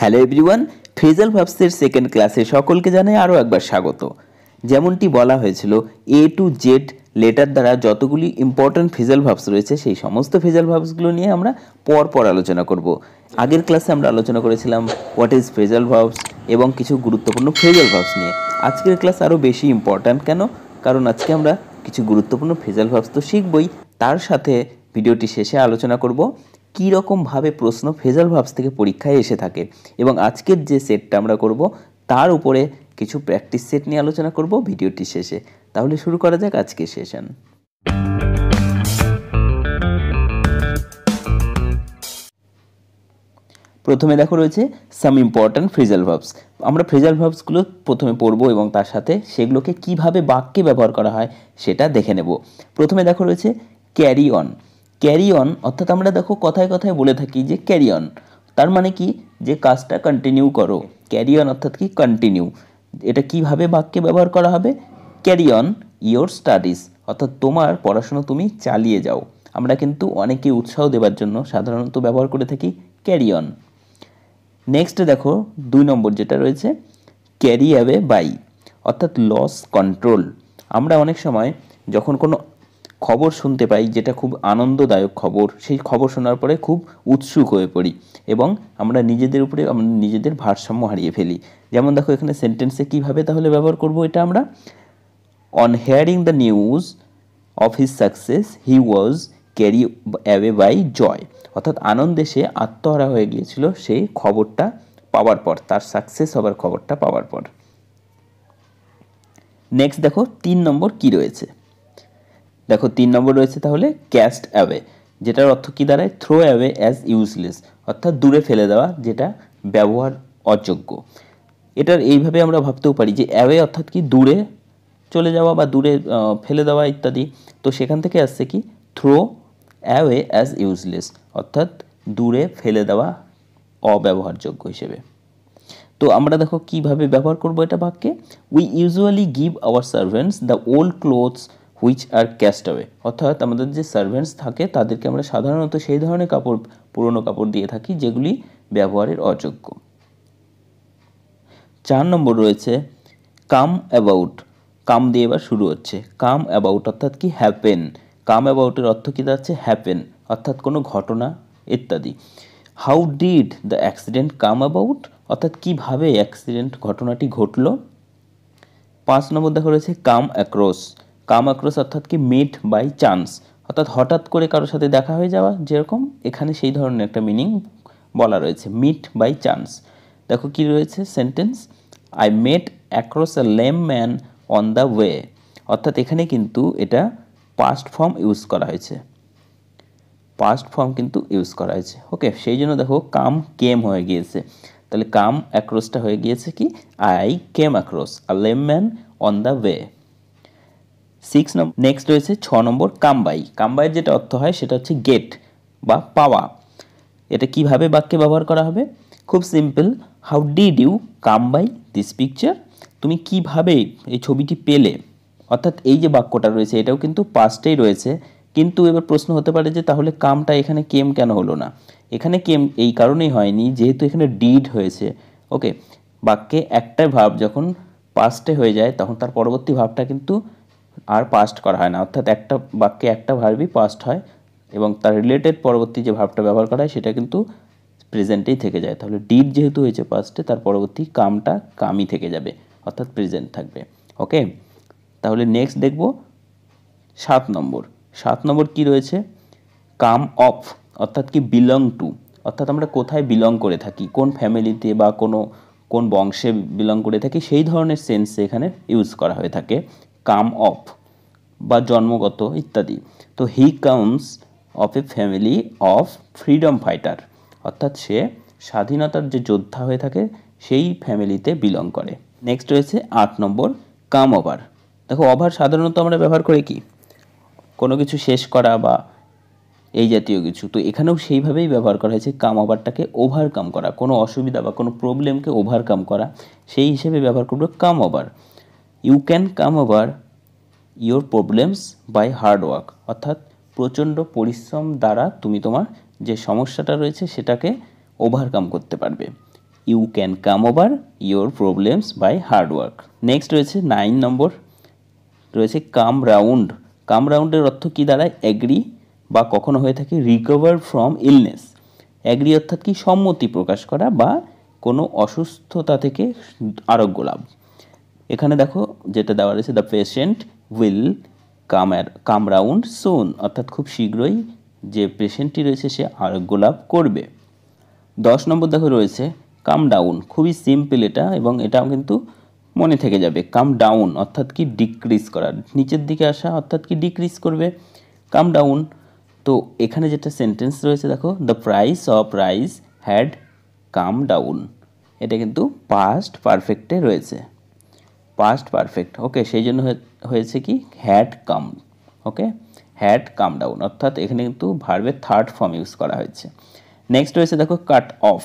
hello everyone phrasal ভাবসের second ক্লাসে সকলকে জানাই আরও একবার স্বাগত যেমনটি বলা হয়েছিল এ টু জেড লেটার দ্বারা যতগুলি ইম্পর্ট্যান্ট ফেজাল ভাবস রয়েছে সেই সমস্ত ফেজাল ভাবসগুলো নিয়ে আমরা পর পর আলোচনা করব আগের ক্লাসে আমরা আলোচনা করেছিলাম হোয়াট ইজ ফেজাল ভাবস এবং কিছু গুরুত্বপূর্ণ ফেজাল ভাবস নিয়ে আজকের ক্লাস আরও বেশি ইম্পর্ট্যান্ট কেন কারণ আজকে আমরা কিছু গুরুত্বপূর্ণ ফেজাল ভাবস তো শিখবই তার সাথে ভিডিওটি শেষে আলোচনা করব কী রকমভাবে প্রশ্ন ফেজাল ভাবস থেকে পরীক্ষায় এসে থাকে এবং আজকের যে সেটটা আমরা করব তার উপরে কিছু প্র্যাকটিস সেট নিয়ে আলোচনা করব ভিডিওটি শেষে তাহলে শুরু করা যাক আজকের সেশন প্রথমে দেখো রয়েছে সাম ইম্পর্ট্যান্ট ফ্রেজাল ভার্বস আমরা ফ্রেজাল ভার্বসগুলো প্রথমে পড়বো এবং তার সাথে সেগুলোকে কিভাবে বাক্যে ব্যবহার করা হয় সেটা দেখে নেব প্রথমে দেখো রয়েছে ক্যারি অন ক্যারিয়ন অর্থাৎ আমরা দেখো কথায় কথায় বলে থাকি যে ক্যারিয়ন তার মানে কি যে কাজটা কন্টিনিউ করো ক্যারিয়ন অর্থাৎ কি কন্টিনিউ এটা কিভাবে বাক্যে ব্যবহার করা হবে ক্যারিয়ন ইয়োর স্টাডিজ অর্থাৎ তোমার পড়াশুনো তুমি চালিয়ে যাও আমরা কিন্তু অনেকে উৎসাহ দেওয়ার জন্য সাধারণত ব্যবহার করে থাকি ক্যারিয়ন নেক্সট দেখো দুই নম্বর যেটা রয়েছে ক্যারি অ্যাওয়ে বাই অর্থাৎ লস কন্ট্রোল আমরা অনেক সময় যখন কোনো খবর শুনতে পাই যেটা খুব আনন্দদায়ক খবর সেই খবর শোনার পরে খুব উৎসুক হয়ে পড়ি এবং আমরা নিজেদের উপরে আমরা নিজেদের ভারসাম্য হারিয়ে ফেলি যেমন দেখো এখানে সেন্টেন্সে কীভাবে তাহলে ব্যবহার করব এটা আমরা on hearing the news of his success he was carry away by joy অর্থাৎ আনন্দে সে আত্মহারা হয়ে গিয়েছিল সেই খবরটা পাওয়ার পর তার সাকসেস হবার খবরটা পাওয়ার পর নেক্সট দেখো তিন নম্বর কি রয়েছে দেখো তিন নম্বর রয়েছে তাহলে ক্যাস্ট অ্যাওয়ে যেটার অর্থ কী দাঁড়ায় থ্রো অ্যাওয়ে অ্যাজ ইউজলেস অর্থাৎ দূরে ফেলে দেওয়া যেটা ব্যবহার অযোগ্য এটার এইভাবে আমরা ভাবতেও পারি যে অ্যাওয়ে অর্থাৎ কি দূরে চলে যাওয়া বা দূরে ফেলে দেওয়া ইত্যাদি তো সেখান থেকে আসছে কি থ্রো অ্যাওয়ে অ্যাজ ইউজলেস অর্থাৎ দূরে ফেলে দেওয়া অব্যবহারযোগ্য হিসেবে তো আমরা দেখো কীভাবে ব্যবহার করবো এটা বাক্যে we usually give our servants the old clothes which are cast অর্থাৎ আমাদের যে সার্ভেন্টস থাকে তাদেরকে আমরা সাধারণত সেই ধরনের কাপড় পুরনো কাপড় দিয়ে থাকি যেগুলি ব্যবহারের অযোগ্য চার নম্বর রয়েছে কাম অ্যাবাউট কাম দিয়ে এবার শুরু হচ্ছে কাম অ্যাবাউট অর্থাৎ কি হ্যাপেন কাম অ্যাবাউটের অর্থ কী দাঁড়াচ্ছে হ্যাপেন অর্থাৎ কোনো ঘটনা ইত্যাদি how did the accident come about অর্থাৎ কীভাবে অ্যাক্সিডেন্ট ঘটনাটি ঘটল পাঁচ নম্বর দেখা রয়েছে কাম অ্যাক্রস কামাক্রোস অর্থাৎ কি মেট বাই চান্স অর্থাৎ হঠাৎ করে কারোর সাথে দেখা হয়ে যাওয়া যেরকম এখানে সেই ধরনের একটা মিনিং বলা রয়েছে মিট বাই চান্স দেখো কি রয়েছে sentence I met across a lame man on the way অর্থাৎ এখানে কিন্তু এটা পাস্ট ফর্ম ইউজ করা হয়েছে পাস্ট ফর্ম কিন্তু ইউজ করা হয়েছে ওকে সেই জন্য দেখো কাম কেম হয়ে গিয়েছে তাহলে কাম অ্যাক্রসটা হয়ে গিয়েছে কি I came across a lame man on the way six number next রয়েছে ছ নম্বর কাম্বাই কাম্বাইয়ের যেটা অর্থ হয় সেটা হচ্ছে গেট বা পাওয়া এটা কিভাবে বাক্যে ব্যবহার করা হবে খুব simple how did you come by this picture তুমি কিভাবে এই ছবিটি পেলে অর্থাৎ এই যে বাক্যটা রয়েছে এটাও কিন্তু পাস্টেই রয়েছে কিন্তু এবার প্রশ্ন হতে পারে যে তাহলে কামটা এখানে কেম কেন হলো না এখানে কেম এই কারণেই হয়নি যেহেতু এখানে ডিড হয়েছে ওকে বাক্যে একটাই ভাব যখন পাস্টে হয়ে যায় তখন তার পরবর্তী ভাবটা কিন্তু আর পাস্ট করা হয় না অর্থাৎ একটা বাক্যে একটা ভার্বই পাস্ট হয় এবং তার রিলেটেড পরবর্তী যে ভাবটা ব্যবহার করা হয় সেটা কিন্তু প্রেজেন্টেই থেকে যায় তাহলে ডিড যেহেতু হয়েছে পাস্টে তার পরবর্তী কামটা কামই থেকে যাবে অর্থাৎ প্রেজেন্ট থাকবে ওকে তাহলে নেক্সট দেখব সাত নম্বর সাত নম্বর কি রয়েছে কাম অফ অর্থাৎ কি বিলং টু অর্থাৎ আমরা কোথায় বিলং করে থাকি কোন ফ্যামিলিতে বা কোনো কোন বংশে বিলং করে থাকি সেই ধরনের সেন্সে এখানে ইউজ করা হয়ে থাকে কাম অফ বা জন্মগত ইত্যাদি তো he comes of a family of freedom fighter অর্থাৎ সে স্বাধীনতার যে যোদ্ধা হয়ে থাকে সেই ফ্যামিলিতে বিলং করে নেক্সট রয়েছে আট নম্বর কাম ওভার দেখো ওভার সাধারণত আমরা ব্যবহার করি কি কোনো কিছু শেষ করা বা এই জাতীয় কিছু তো এখানেও সেইভাবেই ব্যবহার করা হয়েছে কাম ওভারটাকে ওভারকাম করা কোনো অসুবিধা বা কোনো প্রবলেমকে ওভারকাম করা সেই হিসেবে ব্যবহার করবো come over you can come over your problems by hard work অর্থাৎ প্রচণ্ড পরিশ্রম দ্বারা তুমি তোমার যে সমস্যাটা রয়েছে সেটাকে ওভারকাম করতে পারবে you can come over your problems by hard work next রয়েছে নাইন নম্বর রয়েছে কাম রাউন্ড কাম রাউন্ডের অর্থ কী দ্বারা অ্যাগ্রি বা কখনো হয়ে থাকে রিকভার ফ্রম ইলনেস অ্যাগ্রি অর্থাৎ কি সম্মতি প্রকাশ করা বা কোনো অসুস্থতা থেকে আরোগ্য লাভ এখানে দেখো যেটা দেওয়া রয়েছে the patient will come come round soon অর্থাৎ খুব শীঘ্রই যে পেশেন্টটি রয়েছে সে আরোগ্য লাভ করবে দশ নম্বর দেখো রয়েছে কাম ডাউন খুবই সিম্পল এটা এবং এটাও কিন্তু মনে থেকে যাবে কাম ডাউন অর্থাৎ কি ডিক্রিজ করা নিচের দিকে আসা অর্থাৎ কি ডিক্রিজ করবে কাম ডাউন তো এখানে যেটা সেন্টেন্স রয়েছে দেখো the price of rice had come down এটা কিন্তু পাস্ট পারফেক্টে রয়েছে পাস্ট পারফেক্ট ওকে সেই জন্য হয়েছে কি had come okay had come down অর্থাৎ এখানে কিন্তু ভার্বের থার্ড ফর্ম ইউজ করা হয়েছে নেক্সট রয়েছে দেখো কাট অফ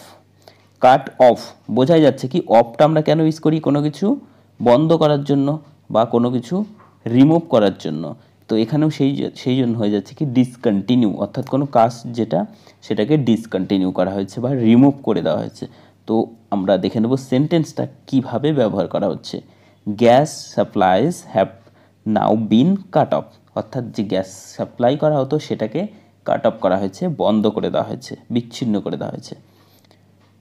কাট অফ বোঝাই যাচ্ছে কি অফটা আমরা কেন ইউজ করি কোনো কিছু বন্ধ করার জন্য বা কোনো কিছু রিমুভ করার জন্য তো এখানেও সেই সেই জন্য হয়ে যাচ্ছে কি ডিসকন্টিনিউ অর্থাৎ কোনো কাজ যেটা সেটাকে ডিসকন্টিনিউ করা হয়েছে বা রিমুভ করে দেওয়া হয়েছে তো আমরা দেখে নেব সেন্টেন্সটা কিভাবে ব্যবহার করা হচ্ছে gas supplies have now been cut off অর্থাৎ যে গ্যাস সাপ্লাই করা হতো সেটাকে কাট অফ করা হয়েছে বন্ধ করে দেওয়া হয়েছে বিচ্ছিন্ন করে দেওয়া হয়েছে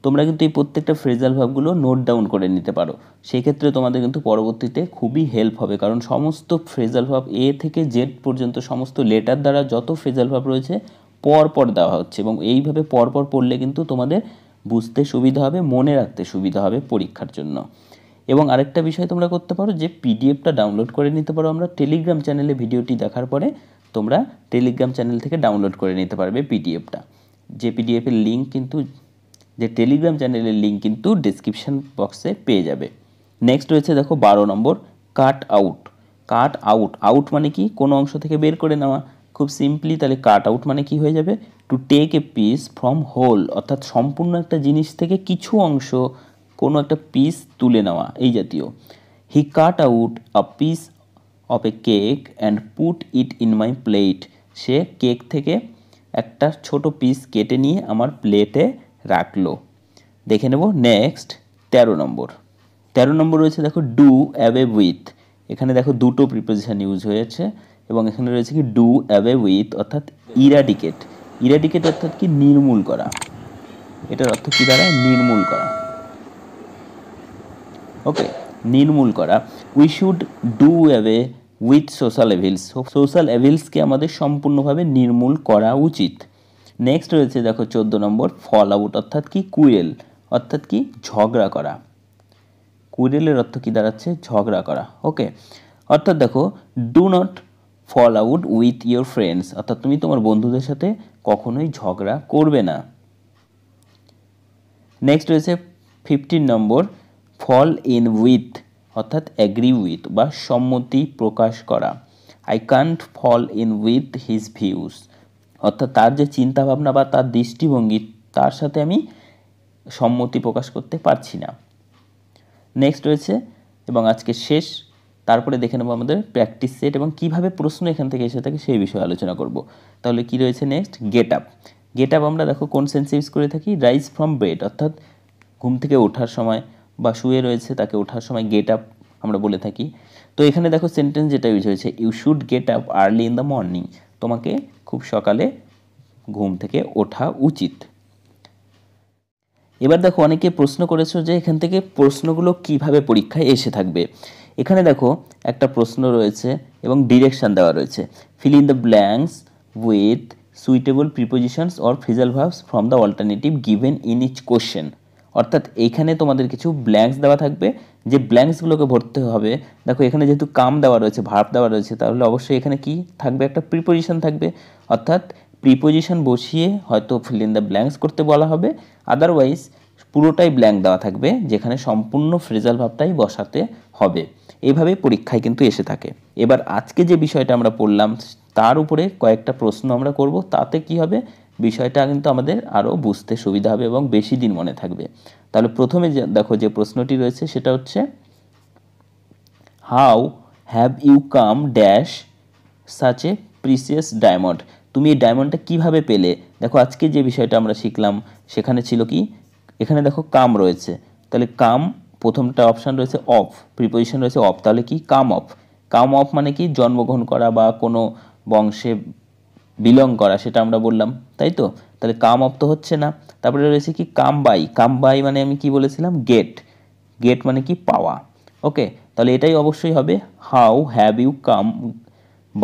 তোমরা কিন্তু এই প্রত্যেকটা ফ্রেজাল ভাবগুলো নোট ডাউন করে নিতে পারো সেক্ষেত্রে তোমাদের কিন্তু পরবর্তীতে খুবই হেল্প হবে কারণ সমস্ত ফ্রেজাল ভাব এ থেকে জেড পর্যন্ত সমস্ত লেটার দ্বারা যত ফ্রেজাল ভাব রয়েছে পর পর দেওয়া হচ্ছে এবং এইভাবে পরপর পড়লে কিন্তু তোমাদের বুঝতে সুবিধা হবে মনে রাখতে সুবিধা হবে পরীক্ষার জন্য এবং আরেকটা বিষয় তোমরা করতে পারো যে পিডিএফটা ডাউনলোড করে নিতে পারো আমরা টেলিগ্রাম চ্যানেলে ভিডিওটি দেখার পরে তোমরা টেলিগ্রাম চ্যানেল থেকে ডাউনলোড করে নিতে পারবে পিডিএফটা যে পিডিএফের লিঙ্ক কিন্তু যে টেলিগ্রাম চ্যানেলের লিঙ্ক কিন্তু ডিসক্রিপশান বক্সে পেয়ে যাবে নেক্সট রয়েছে দেখো বারো number cut out cut out out মানে কি কোনো অংশ থেকে বের করে নেওয়া খুব সিম্পলি তাহলে কাট আউট মানে কি হয়ে যাবে to take a piece from whole অর্থাৎ সম্পূর্ণ একটা জিনিস থেকে কিছু অংশ কোনো একটা পিস তুলে নেওয়া এই জাতীয় he cut out a piece of a cake and put it in my plate সে কেক থেকে একটা ছোট পিস কেটে নিয়ে আমার প্লেটে রাখলো দেখে নেব নেক্সট তেরো নম্বর তেরো নম্বর রয়েছে দেখো ডু অ্যাভে উইথ এখানে দেখো দুটো প্রিপোজিশান ইউজ হয়েছে এবং এখানে রয়েছে কি ডু অ্যাভে উইথ অর্থাৎ ইরাডিকেট ইরাডিকেট অর্থাৎ কি নির্মূল করা এটার অর্থ কী দ্বারা নির্মূল করা ওকে নির্মূল করা we should do away with social evils social এভিলসকে আমাদের সম্পূর্ণভাবে নির্মূল করা উচিত নেক্সট রয়েছে দেখো চোদ্দো নম্বর ফল আউট অর্থাৎ কি কুয়েল অর্থাৎ কি ঝগড়া করা কুইরেলের অর্থ কী দাঁড়াচ্ছে ঝগড়া করা ওকে অর্থাৎ দেখো do not fall out with your friends অর্থাৎ তুমি তোমার বন্ধুদের সাথে কখনোই ঝগড়া করবে না নেক্সট রয়েছে fifteen number fall in with অর্থাৎ অ্যাগ্রি উইথ বা সম্মতি প্রকাশ করা I can't fall in with his views অর্থাৎ তার যে চিন্তাভাবনা বা তার দৃষ্টিভঙ্গি তার সাথে আমি সম্মতি প্রকাশ করতে পারছি না নেক্সট রয়েছে এবং আজকে শেষ তারপরে দেখে নেবো আমাদের প্র্যাকটিস সেট এবং কীভাবে প্রশ্ন এখান থেকে এসে থাকে সেই বিষয়ে আলোচনা করব তাহলে কি রয়েছে next get up get up আমরা দেখো কোন সেন্স ইউজ করে থাকি রাইজ ফ্রম বেড অর্থাৎ ঘুম থেকে ওঠার সময় বা শুয়ে রয়েছে তাকে ওঠার সময় গেট আপ আমরা বলে থাকি তো এখানে দেখো সেন্টেন্স যেটা ইউজ হয়েছে you should get up early in the morning তোমাকে খুব সকালে ঘুম থেকে ওঠা উচিত এবার দেখো অনেকে প্রশ্ন করেছো যে এখান থেকে প্রশ্নগুলো কিভাবে পরীক্ষায় এসে থাকবে এখানে দেখো একটা প্রশ্ন রয়েছে এবং ডিরেকশান দেওয়া রয়েছে fill in the blanks with suitable prepositions or phrasal verbs from the alternative given in each question অর্থাৎ এখানে তোমাদের কিছু ব্ল্যাঙ্কস দেওয়া থাকবে যে ব্ল্যাঙ্কসগুলোকে ভরতে হবে দেখো এখানে যেহেতু কাম দেওয়া রয়েছে ভাব দেওয়া রয়েছে তাহলে অবশ্যই এখানে কি থাকবে একটা প্রিপোজিশন থাকবে অর্থাৎ প্রিপোজিশন বসিয়ে হয়তো ফিল ইন দ্য ব্ল্যাঙ্কস করতে বলা হবে আদারওয়াইজ পুরোটাই ব্ল্যাঙ্ক দেওয়া থাকবে যেখানে সম্পূর্ণ ফ্রেজাল ভাবটাই বসাতে হবে এভাবে পরীক্ষায় কিন্তু এসে থাকে এবার আজকে যে বিষয়টা আমরা পড়লাম তার উপরে কয়েকটা প্রশ্ন আমরা করব তাতে কি হবে বিষয়টা কিন্তু আমাদের আরও বুঝতে সুবিধা হবে এবং বেশি দিন মনে থাকবে তাহলে প্রথমে দেখো যে প্রশ্নটি রয়েছে সেটা হচ্ছে how have you come dash such a precious diamond তুমি এই ডায়মন্ডটা কীভাবে পেলে দেখো আজকে যে বিষয়টা আমরা শিখলাম সেখানে ছিল কি এখানে দেখো কাম রয়েছে তাহলে কাম প্রথমটা অপশান রয়েছে অফ প্রিপোজিশন রয়েছে অফ তাহলে কি কাম অফ কাম অফ মানে কি জন্মগ্রহণ করা বা কোনো বংশে বিলং করা সেটা আমরা বললাম তাই তো তাহলে কাম অপ্ত হচ্ছে না তারপরে রয়েছে কি কাম বাই কাম বাই মানে আমি কি বলেছিলাম গেট গেট মানে কি পাওয়া ওকে তাহলে এটাই অবশ্যই হবে how have you come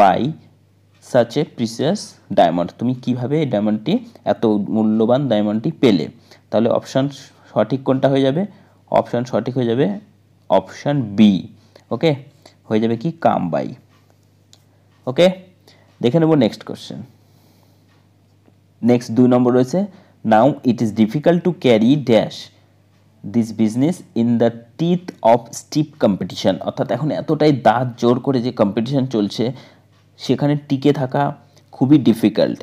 by such a precious diamond তুমি কিভাবে এই ডায়মন্ডটি এত মূল্যবান ডায়মন্ডটি পেলে তাহলে অপশান সঠিক কোনটা হয়ে যাবে অপশান সঠিক হয়ে যাবে অপশান বি ওকে হয়ে যাবে কি কাম বাই ওকে দেখে নেব নেক্সট কোশ্চেন নেক্সট দুই নম্বর রয়েছে now it is difficult to carry dash this business in the teeth of steep competition অর্থাৎ এখন এতটাই দাঁত জোর করে যে কম্পিটিশান চলছে সেখানে টিকে থাকা খুবই ডিফিকাল্ট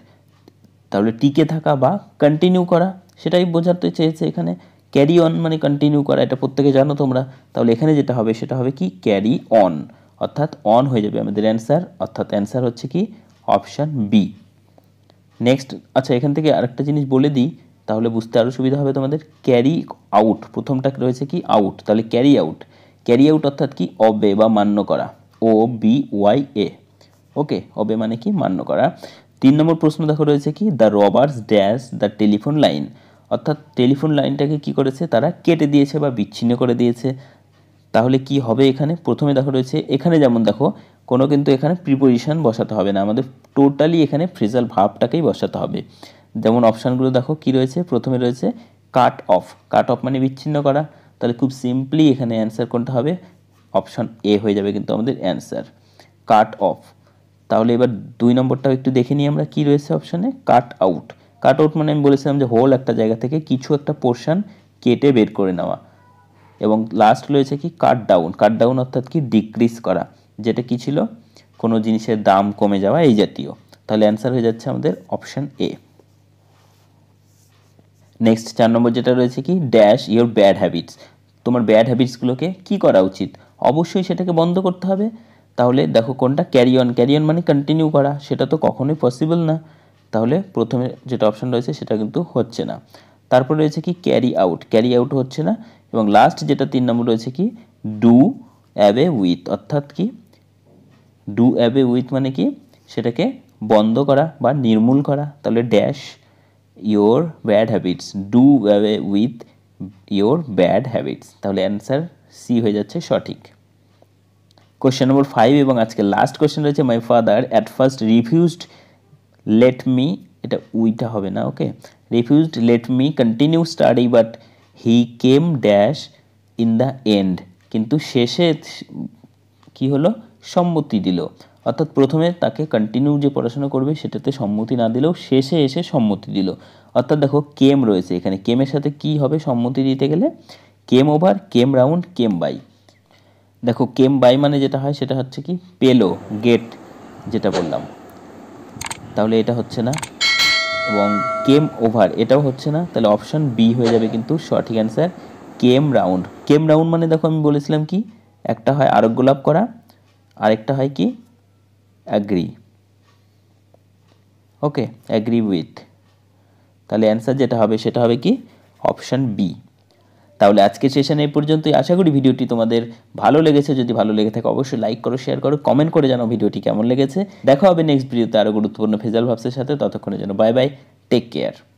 তাহলে টিকে থাকা বা কন্টিনিউ করা সেটাই বোঝাতে চেয়েছে এখানে ক্যারি অন মানে কন্টিনিউ করা এটা প্রত্যেকে জানো তোমরা তাহলে এখানে যেটা হবে সেটা হবে কি ক্যারি অন অর্থাৎ অন হয়ে যাবে আমাদের অ্যান্সার অর্থাৎ অ্যান্সার হচ্ছে কি অপশান বি নেক্সট আচ্ছা এখান থেকে আরেকটা জিনিস বলে দিই তাহলে বুঝতে আরও সুবিধা হবে তোমাদের ক্যারি আউট প্রথমটা রয়েছে কি আউট তাহলে ক্যারি আউট ক্যারি আউট অর্থাৎ কি অবে বা মান্য করা ও বি ওয়াই এ ওকে অবে মানে কি মান্য করা তিন নম্বর প্রশ্ন দেখো রয়েছে কি the robbers dash the telephone line অর্থাৎ টেলিফোন লাইনটাকে কি করেছে তারা কেটে দিয়েছে বা বিচ্ছিন্ন করে দিয়েছে তাহলে কি হবে এখানে প্রথমে দেখো রয়েছে এখানে যেমন দেখো কোনো কিন্তু এখানে প্রিপোজিশন বসাতে হবে না আমাদের টোটালি এখানে ফ্রিজাল ভাবটাকেই বসাতে হবে যেমন অপশানগুলো দেখো কি রয়েছে প্রথমে রয়েছে কাট অফ কাট অফ মানে বিচ্ছিন্ন করা তাহলে খুব সিম্পলি এখানে অ্যান্সার করতে হবে অপশান এ হয়ে যাবে কিন্তু আমাদের অ্যান্সার কাট অফ তাহলে এবার দুই নম্বরটাও একটু দেখে নিই আমরা কি রয়েছে অপশানে কাট আউট কাট আউট মানে আমি বলেছিলাম যে হোল একটা জায়গা থেকে কিছু একটা পোর্শান কেটে বের করে নেওয়া এবং লাস্ট রয়েছে কি কাট ডাউন কাট ডাউন অর্থাৎ কি ডিক্রিজ করা যেটা কি ছিল কোনো জিনিসের দাম কমে যাওয়া এই জাতীয় তাহলে অ্যান্সার হয়ে যাচ্ছে আমাদের অপশান এ নেক্সট চার নম্বর যেটা রয়েছে কি ড্যাশ ইওর ব্যাড হ্যাবিটস তোমার ব্যাড হ্যাবিটসগুলোকে কি করা উচিত অবশ্যই সেটাকে বন্ধ করতে হবে তাহলে দেখো কোনটা ক্যারি অন ক্যারি অন মানে কন্টিনিউ করা সেটা তো কখনোই পসিবল না তাহলে প্রথমে যেটা অপশান রয়েছে সেটা কিন্তু হচ্ছে না তারপর রয়েছে কি ক্যারি আউট ক্যারি আউট হচ্ছে না এবং লাস্ট যেটা তিন নম্বর রয়েছে কি ডু অ্যাবে উইথ অর্থাৎ কি ডু অ্যাবে উইথ মানে কি সেটাকে বন্ধ করা বা নির্মূল করা তাহলে dash your bad habits do away with your bad habits তাহলে অ্যান্সার সি হয়ে যাচ্ছে সঠিক কোশ্চেন নম্বর ফাইভ এবং আজকে লাস্ট কোশ্চেন রয়েছে my father at first refused let me এটা উইটা হবে না okay refused let me continue study but he came dash in the end কিন্তু শেষে কি হলো সম্মতি দিল অর্থাৎ প্রথমে তাকে কন্টিনিউ যে পড়াশোনা করবে সেটাতে সম্মতি না দিলেও শেষে এসে সম্মতি দিল অর্থাৎ দেখো কেম রয়েছে এখানে কেমের সাথে কি হবে সম্মতি দিতে গেলে came over came round came by দেখো কেম বাই মানে যেটা হয় সেটা হচ্ছে কি পেলো গেট যেটা বললাম তাহলে এটা হচ্ছে না এবং কেম ওভার এটাও হচ্ছে না তাহলে অপশান বি হয়ে যাবে কিন্তু সঠিক answer came round came round মানে দেখো আমি বলেছিলাম কি একটা হয় আরোগ্য লাভ করা আরেকটা হয় কি অ্যাগ্রি ওকে অ্যাগ্রি উইথ তাহলে অ্যান্সার যেটা হবে সেটা হবে কি অপশান বি তাহলে আজকের সেশন এই পর্যন্তই আশা করি ভিডিওটি তোমাদের ভালো লেগেছে যদি ভালো লেগে থাকে অবশ্যই লাইক করো শেয়ার করো কমেন্ট করে জানো ভিডিওটি কেমন লেগেছে দেখা হবে নেক্সট ভিডিওতে আরও গুরুত্বপূর্ণ ফেজাল ভাবসের সাথে ততক্ষণের জন্য বাই বাই টেক কেয়ার